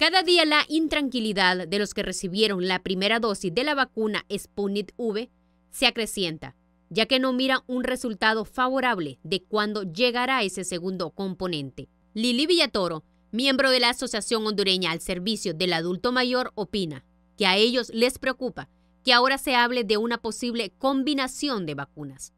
Cada día la intranquilidad de los que recibieron la primera dosis de la vacuna Sputnik V se acrecienta, ya que no mira un resultado favorable de cuándo llegará ese segundo componente. Lili Villatoro, miembro de la Asociación Hondureña al Servicio del Adulto Mayor, opina que a ellos les preocupa que ahora se hable de una posible combinación de vacunas.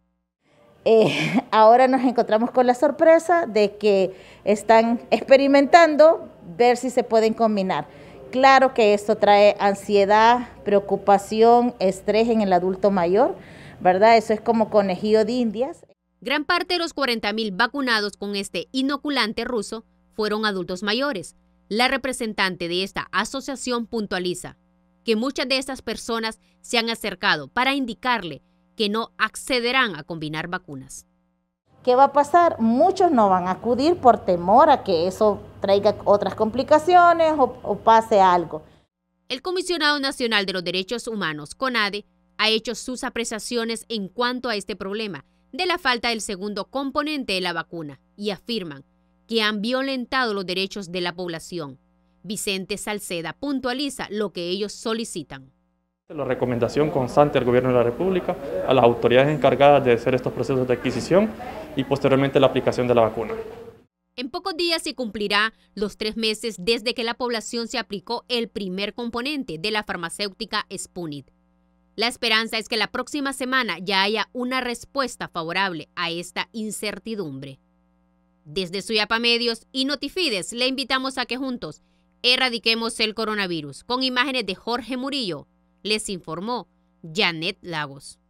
Eh, ahora nos encontramos con la sorpresa de que están experimentando ver si se pueden combinar. Claro que esto trae ansiedad, preocupación, estrés en el adulto mayor, ¿verdad? Eso es como conejillo de indias. Gran parte de los 40.000 vacunados con este inoculante ruso fueron adultos mayores. La representante de esta asociación puntualiza que muchas de estas personas se han acercado para indicarle que no accederán a combinar vacunas. ¿Qué va a pasar? Muchos no van a acudir por temor a que eso traiga otras complicaciones o, pase algo. El Comisionado Nacional de los Derechos Humanos, CONADE, ha hecho sus apreciaciones en cuanto a este problema de la falta del segundo componente de la vacuna y afirman que han violentado los derechos de la población. Vicente Salceda puntualiza lo que ellos solicitan. La recomendación constante al Gobierno de la República, a las autoridades encargadas de hacer estos procesos de adquisición y posteriormente la aplicación de la vacuna. En pocos días se cumplirá los tres meses desde que la población se aplicó el primer componente de la farmacéutica Spunit. La esperanza es que la próxima semana ya haya una respuesta favorable a esta incertidumbre. Desde Suyapa Medios y Notifides le invitamos a que juntos erradiquemos el coronavirus con imágenes de Jorge Murillo les informó Janet Lagos.